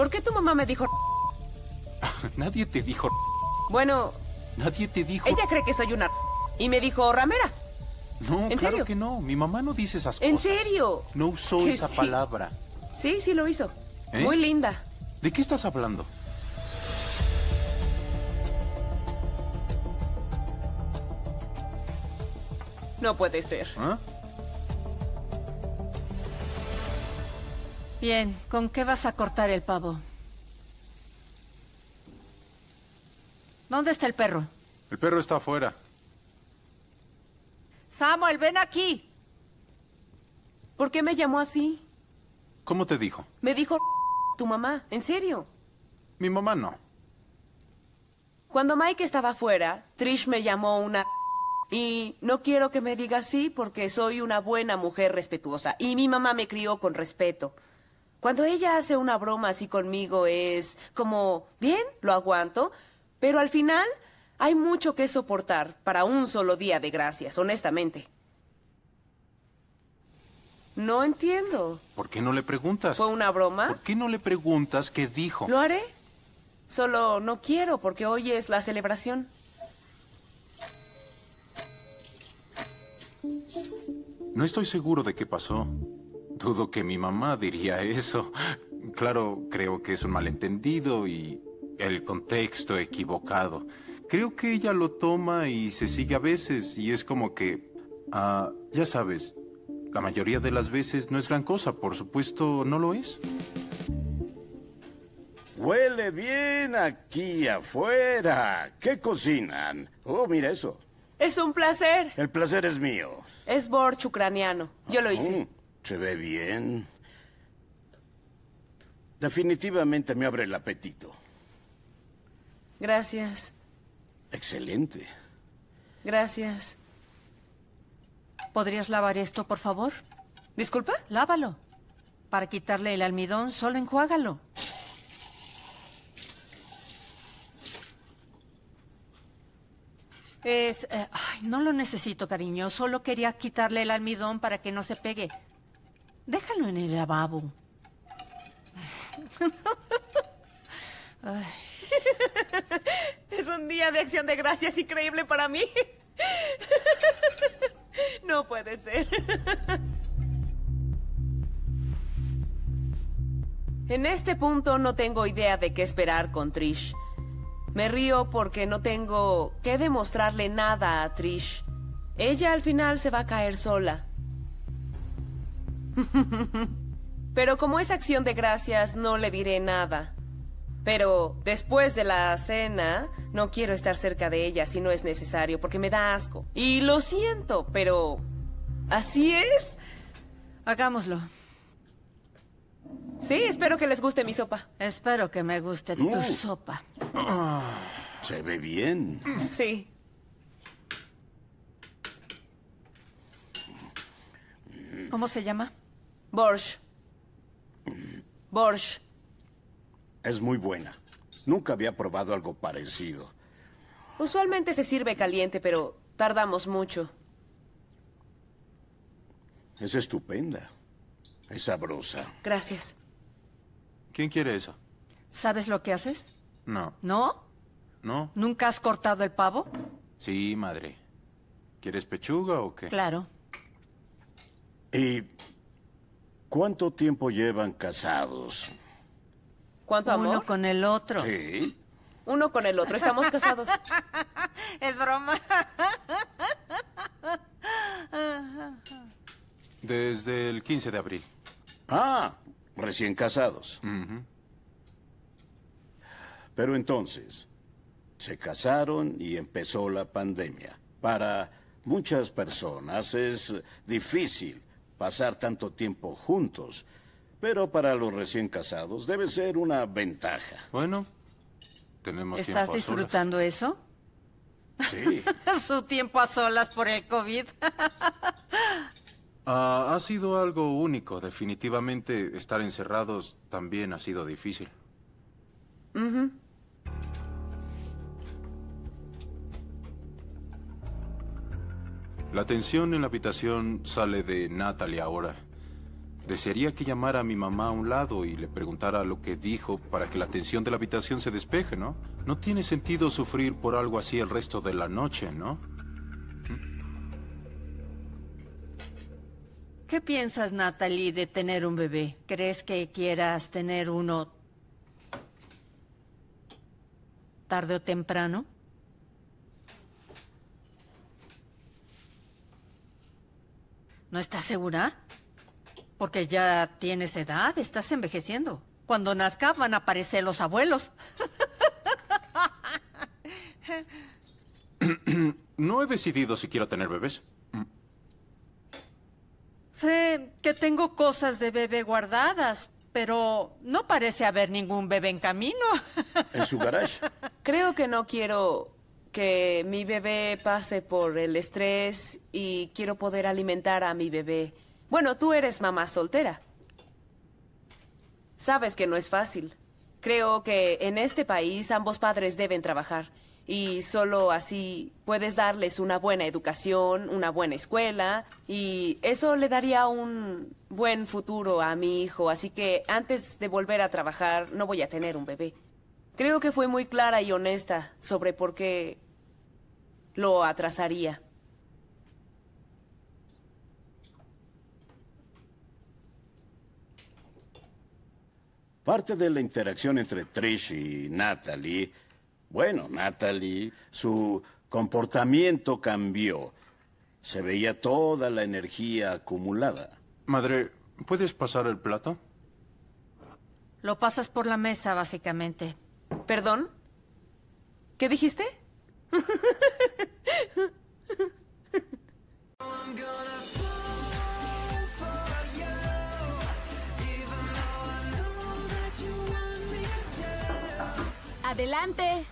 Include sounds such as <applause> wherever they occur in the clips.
¿Por qué tu mamá me dijo... <laughs> Nadie te dijo... Bueno... Nadie te dijo... Ella cree que soy una... Y me dijo ramera. No, claro que no. Mi mamá no dice esas cosas. ¿En serio? No usó esa palabra. Sí, sí lo hizo. ¿Eh? Muy linda. ¿De qué estás hablando? No puede ser. ¿Ah? Bien, ¿con qué vas a cortar el pavo? ¿Dónde está el perro? El perro está afuera. Samuel, ven aquí. ¿Por qué me llamó así? ¿Cómo te dijo? Me dijo <laughs> tu mamá, ¿en serio? Mi mamá no. Cuando Mike estaba afuera, Trish me llamó una... <laughs> Y no quiero que me diga así porque soy una buena mujer respetuosa y mi mamá me crió con respeto. Cuando ella hace una broma así conmigo es como, bien, lo aguanto, pero al final hay mucho que soportar para un solo día de gracias, honestamente. No entiendo. ¿Por qué no le preguntas? ¿Fue una broma? ¿Por qué no le preguntas qué dijo? Lo haré. Solo no quiero porque hoy es la celebración. No estoy seguro de qué pasó. Dudo que mi mamá diría eso. Claro, creo que es un malentendido y el contexto equivocado. Creo que ella lo toma y se sigue a veces y es como que, ah, ya sabes, la mayoría de las veces no es gran cosa, por supuesto no lo es. Huele bien aquí afuera. ¿Qué cocinan? Oh, mira eso. Es un placer. El placer es mío. Es borch ucraniano. Yo lo ah, hice. Mm. Se ve bien. Definitivamente me abre el apetito. Gracias. Excelente. Gracias. ¿Podrías lavar esto, por favor? Disculpa, lávalo. Para quitarle el almidón, solo enjuágalo. Es... Eh, no lo necesito, cariño. Solo quería quitarle el almidón para que no se pegue. Déjalo en el lavabo. Es un día de acción de gracias increíble para mí. No puede ser. En este punto no tengo idea de qué esperar con Trish. Me río porque no tengo que demostrarle nada a Trish. Ella al final se va a caer sola. <laughs> Pero como es acción de gracias, no le diré nada. Pero después de la cena, no quiero estar cerca de ella si no es necesario, porque me da asco. Y lo siento, pero... Así es. Hagámoslo. Sí, espero que les guste mi sopa. Espero que me guste tu mm. sopa. Ah, se ve bien. Sí. ¿Cómo se llama? Borsch. Borsch. Es muy buena. Nunca había probado algo parecido. Usualmente se sirve caliente, pero tardamos mucho. Es estupenda. Es sabrosa. Gracias. ¿Quién quiere eso? ¿Sabes lo que haces? No. ¿No? No. ¿Nunca has cortado el pavo? Sí, madre. ¿Quieres pechuga o qué? Claro. Y ¿Cuánto tiempo llevan casados? ¿Cuánto amor? Uno con el otro. Sí. Uno con el otro. Estamos casados. <laughs> es broma. Desde el 15 de abril. Ah, recién casados. Pero entonces, se casaron y empezó la pandemia. Para muchas personas es difícil pasar tanto tiempo juntos, pero para los recién casados debe ser una ventaja. Bueno, tenemos tiempo a ¿Estás disfrutando eso? Sí. <laughs> Su tiempo a solas por el COVID. <laughs> Ah, ha sido algo único, definitivamente estar encerrados también ha sido difícil. La tensión en la habitación sale de Natalie ahora. Desearía que llamara a mi mamá a un lado y le preguntara lo que dijo para que la tensión de la habitación se despeje, ¿no? No tiene sentido sufrir por algo así el resto de la noche, ¿no? ¿Qué piensas, Natalie, de tener un bebé? ¿Crees que quieras tener uno tarde o temprano? ¿No estás segura? Porque ya tienes edad, estás envejeciendo. Cuando nazca van a aparecer los abuelos. <coughs> No he decidido si quiero tener bebés. Mm. Sé que tengo cosas de bebé guardadas, pero no parece haber ningún bebé en camino. ¿En su garage? Creo que no quiero que mi bebé pase por el estrés y quiero poder alimentar a mi bebé. Bueno, tú eres mamá soltera. Sabes que no es fácil. Creo que en este país ambos padres deben trabajar y solo así puedes darles una buena educación, una buena escuela y eso le daría un buen futuro a mi hijo. Así que antes de volver a trabajar no voy a tener un bebé. Creo que fue muy clara y honesta sobre por qué lo atrasaría. Parte de la interacción entre Trish y Natalie, bueno, Natalie, su comportamiento cambió. Se veía toda la energía acumulada. Madre, ¿puedes pasar el plato? Lo pasas por la mesa, básicamente. ¿Perdón? ¿Qué dijiste? Adelante.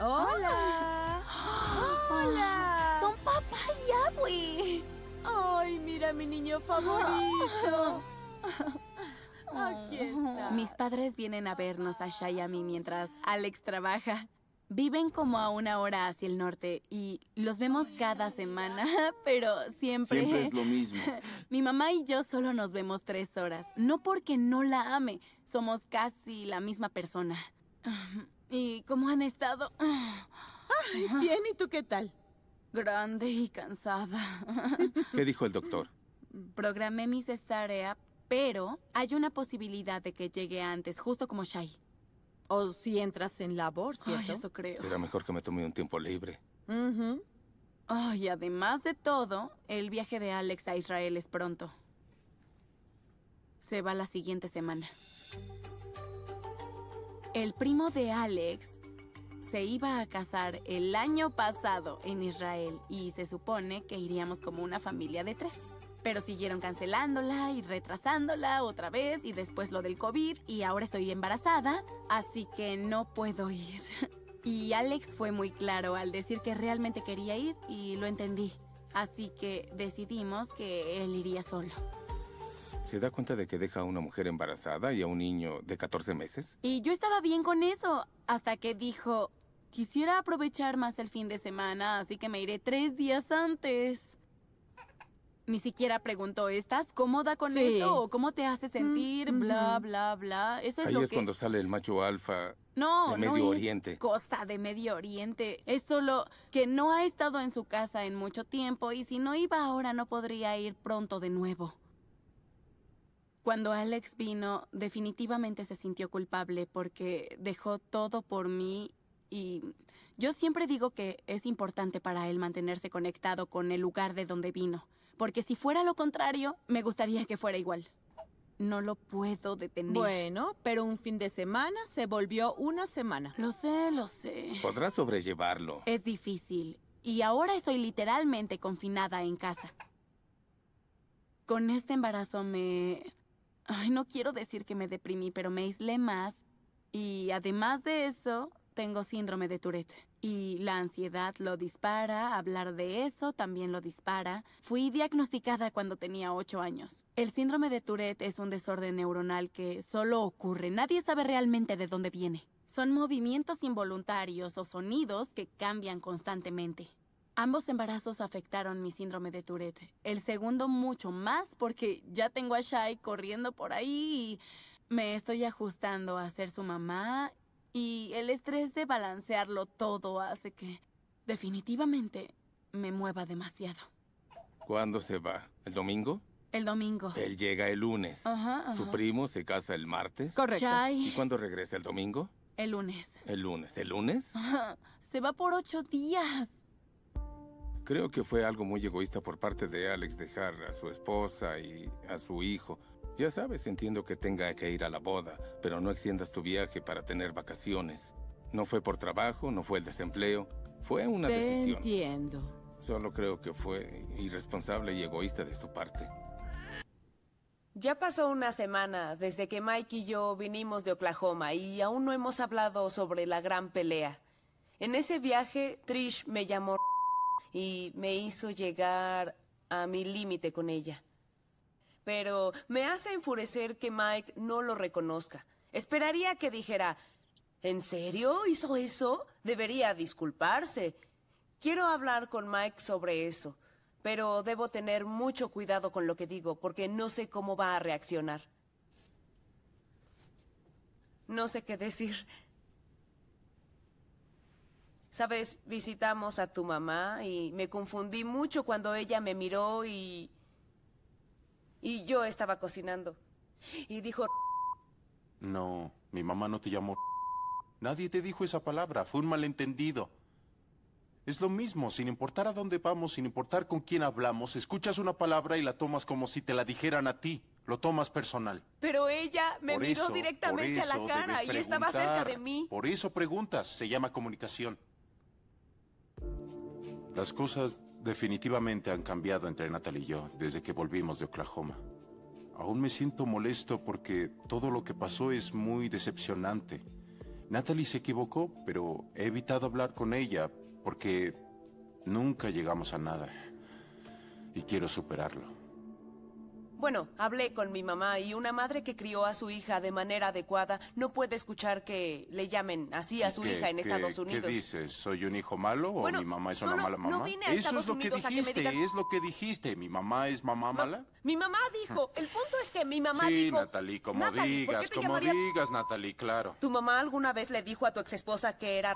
Hola. <gasps> Hola. Son papá y Abby. Ay, mira mi niño favorito. <gasps> <laughs> Aquí está. Mis padres vienen a vernos a Shia mí mientras Alex trabaja. Viven como a una hora hacia el norte y los vemos cada semana, <laughs> pero siempre... Siempre es lo mismo. <laughs> Mi mamá y yo solo nos vemos tres horas, no porque no la ame, somos casi la misma persona. ¿Y cómo han estado? bien, ¿y tú qué tal? Grande y cansada. ¿Qué dijo el doctor? Programé mi cesárea pero hay una posibilidad de que llegue antes, justo como Shai. O si entras en labor, ¿cierto? eso creo. Será mejor que me tome un tiempo libre. y además de todo, el viaje de Alex a Israel es pronto. Se va la siguiente semana. El primo de Alex se iba a casar el año pasado en Israel y se supone que iríamos como una familia de tres. Pero siguieron cancelándola y retrasándola otra vez y después lo del COVID y ahora estoy embarazada, así que no puedo ir. <laughs> Y Alex fue muy claro al decir que realmente quería ir y lo entendí. Así que decidimos que él iría solo. ¿Se da cuenta de que deja a una mujer embarazada y a un niño de 14 meses? Y yo estaba bien con eso, hasta que dijo, quisiera aprovechar más el fin de semana, así que me iré tres días antes ni siquiera preguntó, ¿estás cómoda con esto? ¿O cómo te hace sentir? Bla, bla, bla. Eso es Ahí es cuando sale el macho alfa no, de Medio no Oriente. cosa de Medio Oriente. Es solo que no ha estado en su casa en mucho tiempo y si no iba ahora no podría ir pronto de nuevo. Cuando Alex vino, definitivamente se sintió culpable porque dejó todo por mí y yo siempre digo que es importante para él mantenerse conectado con el lugar de donde vino porque si fuera lo contrario, me gustaría que fuera igual. No lo puedo detener. Bueno, pero un fin de semana se volvió una semana. Lo sé, lo sé. Podrás sobrellevarlo. Es difícil. Y ahora estoy literalmente confinada en casa. Con este embarazo me... Ay, no quiero decir que me deprimí, pero me aislé más. Y además de eso, tengo síndrome de Tourette y la ansiedad lo dispara, hablar de eso también lo dispara. Fui diagnosticada cuando tenía 8 años. El síndrome de Tourette es un desorden neuronal que solo ocurre, nadie sabe realmente de dónde viene. Son movimientos involuntarios o sonidos que cambian constantemente. Ambos embarazos afectaron mi síndrome de Tourette. El segundo mucho más porque ya tengo a Shai corriendo por ahí y me estoy ajustando a ser su mamá y el estrés de balancearlo todo hace que definitivamente me mueva demasiado. ¿Cuándo se va? ¿El domingo? El domingo. Él llega el lunes. Su primo se casa el martes. Correcto. ¿Y cuándo regresa el domingo? El lunes. ¿El lunes? ¿El lunes? Se va por ocho días. Creo que fue algo muy egoísta por parte de Alex dejar a su esposa y a su hijo ya sabes, entiendo que tenga que ir a la boda, pero no extiendas tu viaje para tener vacaciones. No fue por trabajo, no fue el desempleo, fue una Te decisión. Entiendo. Solo creo que fue irresponsable y egoísta de su parte. Ya pasó una semana desde que Mike y yo vinimos de Oklahoma y aún no hemos hablado sobre la gran pelea. En ese viaje, Trish me llamó y me hizo llegar a mi límite con ella pero me hace enfurecer que Mike no lo reconozca. Esperaría que dijera, ¿en serio hizo eso? Debería disculparse. Quiero hablar con Mike sobre eso, pero debo tener mucho cuidado con lo que digo porque no sé cómo va a reaccionar. No sé qué decir. Sabes, visitamos a tu mamá y me confundí mucho cuando ella me miró y y yo estaba cocinando. Y dijo... No, mi mamá no te llamó... Nadie te dijo esa palabra, fue un malentendido. Es lo mismo, sin importar a dónde vamos, sin importar con quién hablamos, escuchas una palabra y la tomas como si te la dijeran a ti. Lo tomas personal. Pero ella me miró directamente a la cara y estaba cerca de mí. Por eso preguntas, se llama comunicación. Las cosas Definitivamente han cambiado entre Natalie y yo desde que volvimos de Oklahoma. Aún me siento molesto porque todo lo que pasó es muy decepcionante. Natalie se equivocó, pero he evitado hablar con ella porque nunca llegamos a nada. Y quiero superarlo. Bueno, hablé con mi mamá y una madre que crió a su hija de manera adecuada no puede escuchar que le llamen así a su hija en Estados Unidos. ¿Qué dices? ¿Soy un hijo malo o mi mamá es una mala mamá? No vine a Eso es lo que dijiste, es lo que dijiste. ¿Mi mamá es mamá mala? Mi mamá dijo, <laughs> el punto es que mi mamá dijo... Sí, Natalie, como digas, como digas, Natalie, claro. ¿Tu mamá alguna vez le dijo a tu exesposa que era...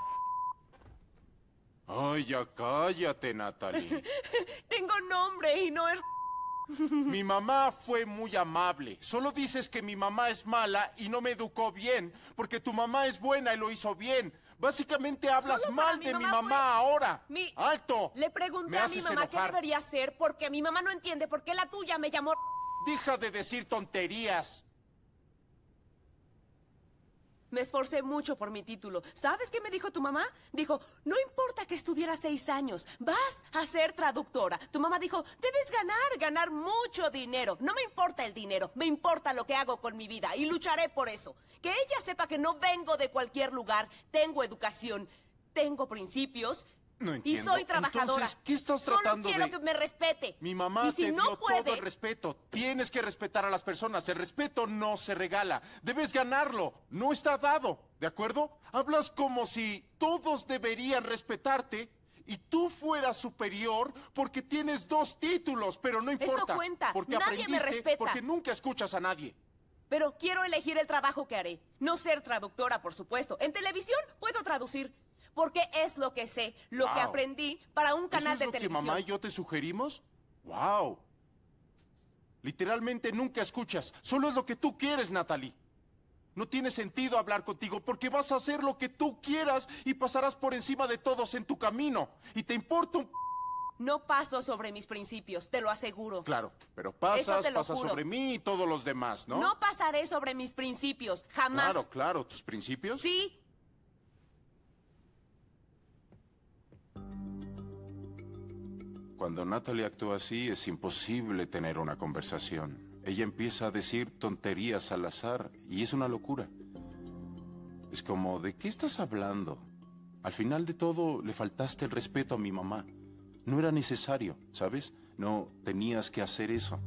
Ay, ya cállate, Natalie. <laughs> Tengo nombre y no es... Mi mamá fue muy amable. Solo dices que mi mamá es mala y no me educó bien, porque tu mamá es buena y lo hizo bien. Básicamente hablas mal de mi mamá ahora. ¡Alto! Le pregunté a mi mamá qué debería hacer porque mi mamá no entiende por qué la tuya me llamó. Deja de decir tonterías. Me esforcé mucho por mi título. ¿Sabes qué me dijo tu mamá? Dijo, no importa que estudiara seis años, vas a ser traductora. Tu mamá dijo, debes ganar, ganar mucho dinero. No me importa el dinero, me importa lo que hago con mi vida y lucharé por eso. Que ella sepa que no vengo de cualquier lugar, tengo educación, tengo principios y soy trabajadora. Entonces, ¿qué estás tratando Solo quiero que me respete. Mi mamá dio todo el respeto. Tienes que respetar a las personas. El respeto no se regala. Debes ganarlo. No está dado. ¿De acuerdo? Hablas como si todos deberían respetarte y tú fueras superior porque tienes dos títulos, pero no importa. Eso cuenta. Porque nadie me respeta. Porque nunca escuchas a nadie. Pero quiero elegir el trabajo que haré. No ser traductora, por supuesto. En televisión puedo traducir, porque es lo que sé, lo que aprendí para un canal es de lo que mamá y yo te sugerimos? ¡Wow! Literalmente nunca escuchas, solo es lo que tú quieres, Natalie. No tiene sentido hablar contigo porque vas a hacer lo que tú quieras y pasarás por encima de todos en tu camino. Y te importa un... No paso sobre mis principios, te lo aseguro. Claro, pero pasas, pasas sobre mí y todos los demás, ¿no? No pasaré sobre mis principios, jamás. Claro, claro, tus principios. Sí, Cuando Natalie actúa así es imposible tener una conversación. Ella empieza a decir tonterías al azar y es una locura. Es como, ¿de qué estás hablando? Al final de todo le faltaste el respeto a mi mamá. No era necesario, ¿sabes? No tenías que hacer eso.